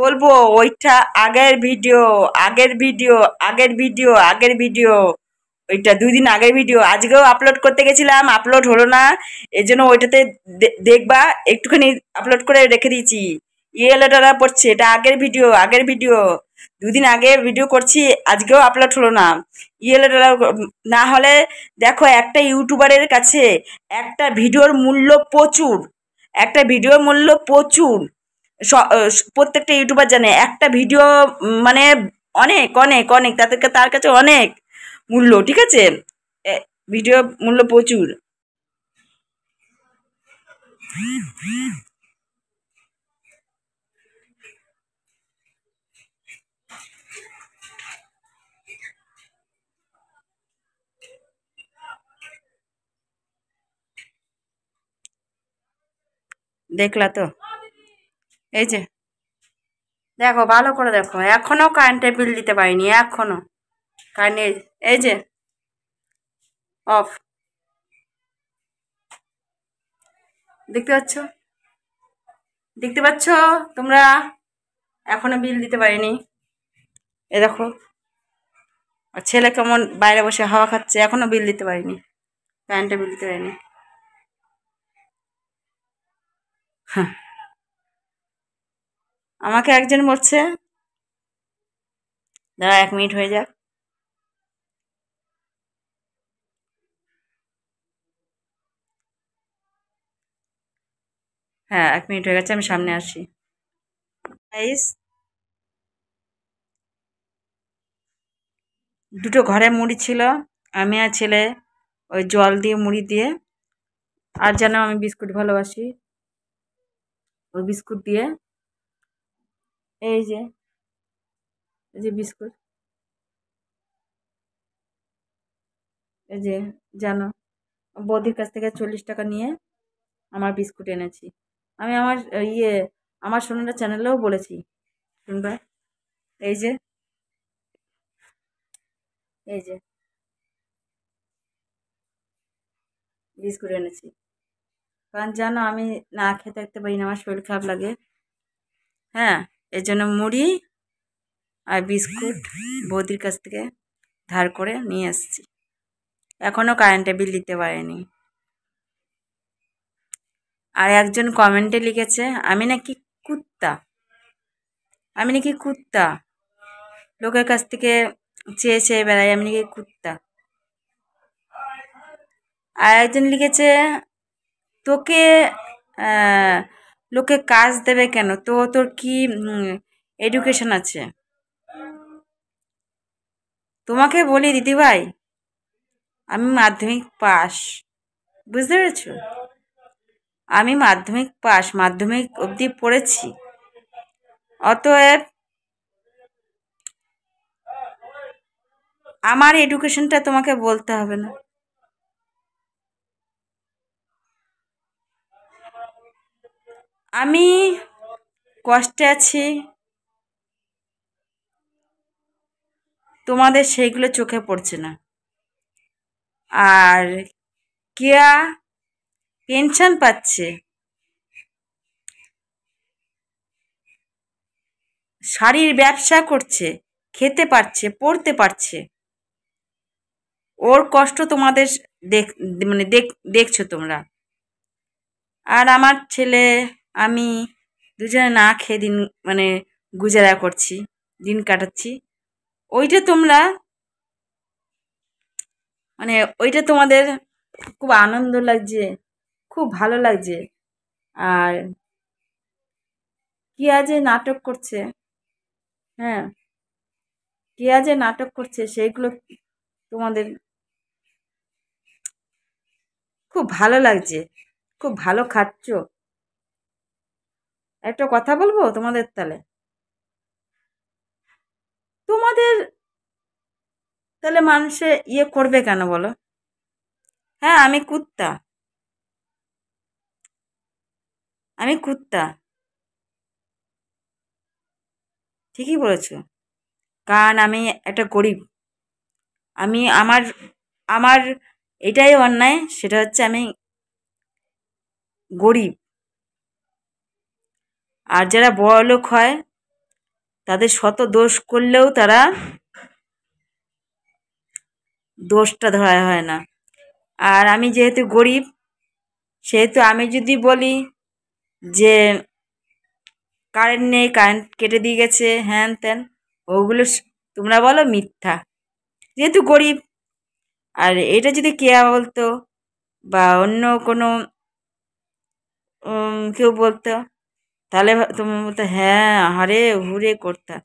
বলবো ওইটা আগের ভিডিও আগের ভিডিও আগের ভিডিও আগের ভিডিও ওইটা দুই দিন আগের ভিডিও আজকেও আপলোড করতে গেছিলাম আপলোড হলো না এই জন্য ওইটাতে দেখবা একটুখানি আপলোড করে রেখে দিয়েছি ইয়েলোটারা পড়ছে এটা আগের ভিডিও আগের ভিডিও দুদিন আগে ভিডিও করছি আজকেও আপলোড হলো না ইয়েলোটারা না হলে দেখো একটা ইউটিউবারের কাছে একটা ভিডিওর মূল্য প্রচুর একটা ভিডিওর মূল্য প্রচুর প্রত্যেকটা ইউটিউবার জানে একটা ভিডিও মানে অনেক অনেক অনেক তাদেরকে তার কাছে অনেক মূল্য ঠিক আছে ভিডিও মূল্য প্রচুর দেখলা তো এই যে দেখো ভালো করে দেখো এখনও কারেন্টের বিল দিতে পারিনি এখনও কারেন্ট এই যে অফ দেখতে পাচ্ছ দেখতে পাচ্ছ তোমরা এখনও বিল দিতে পারিনি এ দেখো ছেলে কেমন বাইরে বসে হাওয়া খাচ্ছে এখনও বিল দিতে পারিনি কারেন্টের বিল দিতে পারিনি হ্যাঁ আমাকে একজন বলছে দাঁড়া এক মিনিট হয়ে যাক হ্যাঁ এক মিনিট হয়ে গেছে আমি সামনে আসি দুটো ঘরে মুড়ি ছিল আমি আর ছেলে ওই জল দিয়ে মুড়ি দিয়ে আর যেন আমি বিস্কুট ভালোবাসি ওই বিস্কুট দিয়ে এই যে এই যে বিস্কুট এই যে জানো বৌদির কাছ থেকে চল্লিশ টাকা নিয়ে আমার বিস্কুট এনেছি আমি আমার ইয়ে আমার সোনাটা চ্যানেলেও বলেছি শুনবা এই যে এই যে বিস্কুট এনেছি কারণ জানো আমি না খেতে থাকতে পারি না আমার শরীর খারাপ লাগে হ্যাঁ এর জন্য মুড়ি আর বিস্কুট বৌদির কাছ থেকে ধার করে নিয়ে আসছি এখনও কারেন্টে বিল দিতে পারেনি আর একজন কমেন্টে লিখেছে আমি নাকি কুত্তা আমি নাকি কুত্তা লোকের কাছ থেকে চেয়ে চেয়ে বেড়াই আমি নাকি কুত্তা আর একজন লিখেছে তোকে লোকে কাজ দেবে কেন তো তোর কি এডুকেশন আছে তোমাকে বলি দিদিভাই আমি মাধ্যমিক পাস বুঝতে পেরেছ আমি মাধ্যমিক পাস মাধ্যমিক অবধি পড়েছি অতএব আমার এডুকেশনটা তোমাকে বলতে হবে না আমি কষ্টে আছি তোমাদের সেইগুলো চোখে পড়ছে না আর কেয়া পেনশন পাচ্ছে শাড়ির ব্যবসা করছে খেতে পারছে পড়তে পারছে ওর কষ্ট তোমাদের দেখ মানে দেখ দেখছো তোমরা আর আমার ছেলে আমি দুজনে না খেয়ে দিন মানে গুজারা করছি দিন কাটাচ্ছি ওইটা তোমরা মানে ওইটা তোমাদের খুব আনন্দ লাগছে খুব ভালো লাগছে আর কিয়া যে নাটক করছে হ্যাঁ কিয়া যে নাটক করছে সেইগুলো তোমাদের খুব ভালো লাগছে খুব ভালো খাচ্ছ একটা কথা বলবো তোমাদের তালে তোমাদের তাহলে মানুষে ইয়ে করবে কেন বলো হ্যাঁ আমি কুত্তা আমি কুত্তা ঠিকই বলেছ কারণ আমি একটা গরিব আমি আমার আমার এটাই অন্যায় সেটা হচ্ছে আমি গরিব আর যারা বড়লোক হয় তাদের শত দোষ করলেও তারা দোষটা ধরা হয় না আর আমি যেহেতু গরিব সেহেতু আমি যদি বলি যে কারেন্ট নেই কারেন্ট কেটে দিয়ে গেছে হ্যান ত্যান ওগুলো তোমরা বলো মিথ্যা যেহেতু গরিব আর এটা যদি কেয়া বলতো বা অন্য কোনো কেউ বলতো তাহলে তোমার মতো হ্যাঁ হরে হুরে করতাম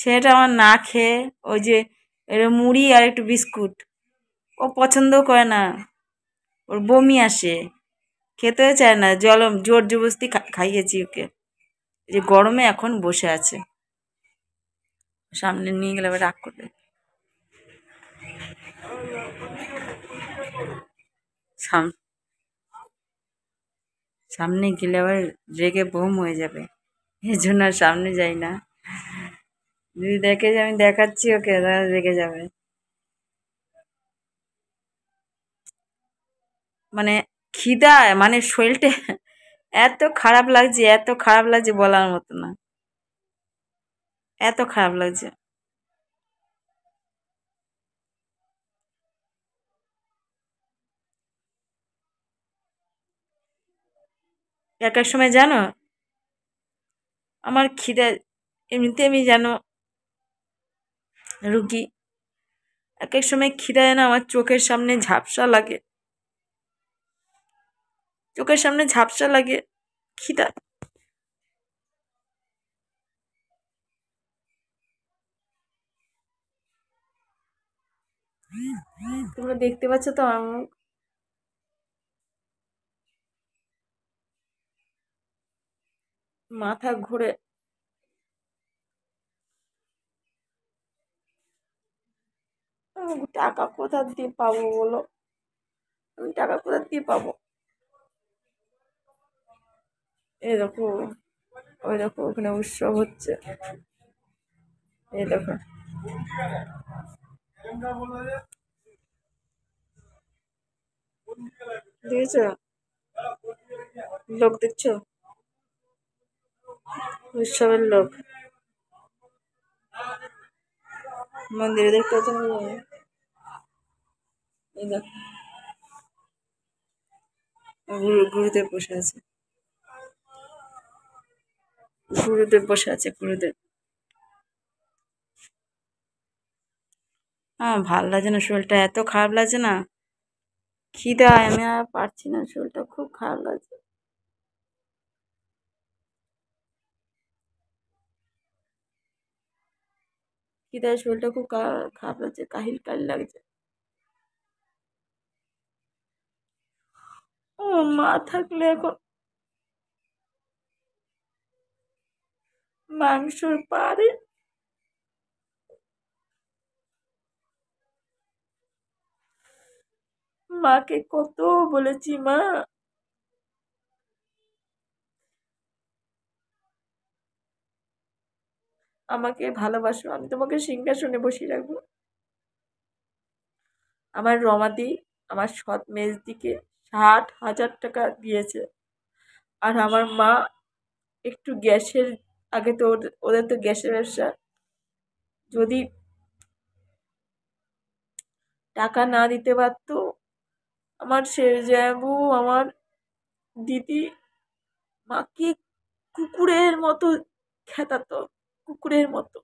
ছেলেটা আমার না খেয়ে ওই যে এটা মুড়ি আর একটু বিস্কুট ও পছন্দ করে না ওর বমি আসে খেতেও চায় না জল জোর জবস্তি খাইয়েছি ওকে যে গরমে এখন বসে আছে সামনে নিয়ে গেলে আবার রাগ করবে সামনে সামনে গেলে আবার রেগে বোম হয়ে যাবে এই জন্য আর সামনে যাই না যদি দেখে যে আমি দেখাচ্ছি ওকে তাহলে রেগে যাবে মানে খিদায় মানে শরীরটা এত খারাপ লাগছে এত খারাপ লাগছে বলার মতো না এত খারাপ লাগছে এক এক সময় জানো আমার খিদে এমনিতে আমি জানো রুগী এক এক সময় খিদে যেন আমার চোখের সামনে ঝাপসা লাগে চোখের সামনে ঝাপসা লাগে খিদা তোমরা দেখতে পাচ্ছ তো আমার মাথা ঘুরে টাকা কোথা দিয়ে পাবো বলো আমি টাকা কোথা দিয়ে পাবো এ দেখো ওই দেখো ওখানে উৎসব হচ্ছে এ দেখো দেখেছো লোক দেখছো উৎসবের লোক মন্দিরে দেখতে পাচ্ছেন এই গুরুদেব বসে আছে গুরুদেব বসে আছে গুরুদেব হ্যাঁ ভাল লাগছে না শরীরটা এত খারাপ লাগছে না খিদায় আমি আর পারছি না শরীরটা খুব খারাপ লাগছে কি খিদায় শরীরটা খুব খারাপ লাগছে কাহিল কাহিল লাগছে ও মা থাকলে এখন মাংসর পারে মাকে কত বলেছি মা আমাকে ভালোবাসো আমি তোমাকে সিংহাসনে বসিয়ে রাখবো আমার রমাদি আমার সৎ মেজদিকে ষাট হাজার টাকা দিয়েছে আর আমার মা একটু গ্যাসের আগে তো ওদের তো গ্যাসের ব্যবসা যদি টাকা না দিতে পারত আমার শেরজাবু আমার দিদি মাকে কুকুরের মতো খেতাত কুকুরের মতো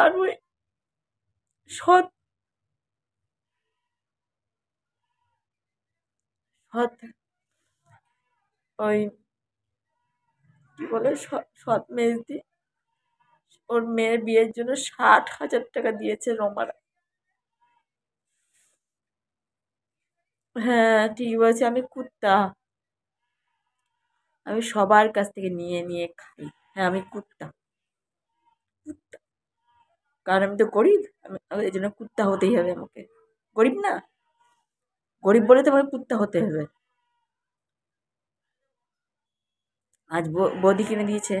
আর ওই সৎ সৎ ওই কি বলে সৎ মেজদি ওর মেয়ের বিয়ের জন্য ষাট হাজার টাকা দিয়েছে রমারা হ্যাঁ ঠিক বলছি আমি কুত্তা আমি সবার কাছ থেকে নিয়ে নিয়ে খাই হ্যাঁ আমি কুত্তা কুত্তা কারণ আমি তো গরিব আমি এই জন্য কুত্তা হতেই হবে আমাকে গরিব না গরিব বলে তো আমাকে কুত্তা হতে হবে আজ বৌদি কিনে দিয়েছে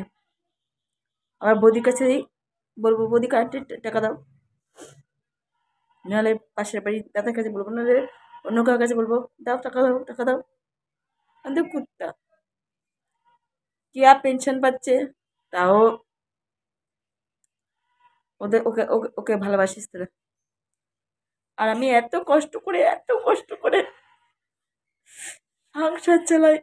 আবার বৌদির কাছে বলবো বৌদি কার্ডে টাকা দাও নাহলে পাশের বাড়ি দাদার কাছে বলবো নাহলে অন্য কারোর কাছে বলবো দাও টাকা দাও টাকা দাও আমি তো কুত্তা আর পেনশন পাচ্ছে তাও ওদের ওকে ওকে ওকে ভালোবাসিস তোরা আর আমি এত কষ্ট করে এত কষ্ট করে সংসার চালাই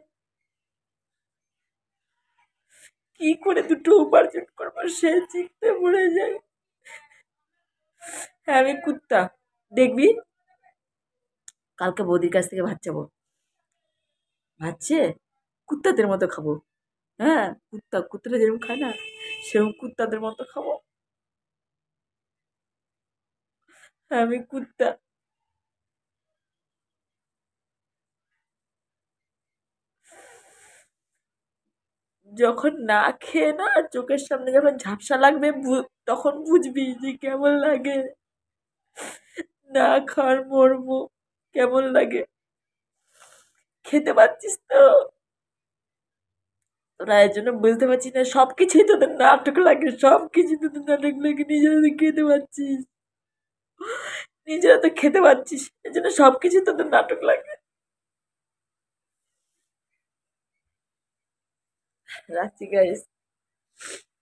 কি করে দুটো উপার্জন করবো সে চিনতে পড়ে যায় হ্যাঁ আমি কুত্তা দেখবি কালকে বৌদির কাছ থেকে ভাত চাবো ভাতছে কুত্তাদের মতো খাবো হ্যাঁ কুত্তা কুত্তারা যেরকম খায় না সেরকম কুত্তাদের মতো খাবো আমি কুত্তা যখন না খেয়ে না চোখের সামনে যখন ঝাপসা লাগবে তখন বুঝবি যে কেমন লাগে না খাওয়ার মরবো কেমন লাগে খেতে পারছিস তো তোরা জন্য বুঝতে পারছিস না সব কিছুই তোদের নাটক লাগে সব কিছুই তোদের নাটক লাগে নিজেরা তো খেতে পারছিস নিজেরা তো খেতে পারছিস এর জন্য সব কিছুই তোদের নাটক লাগে রাখছি গাইস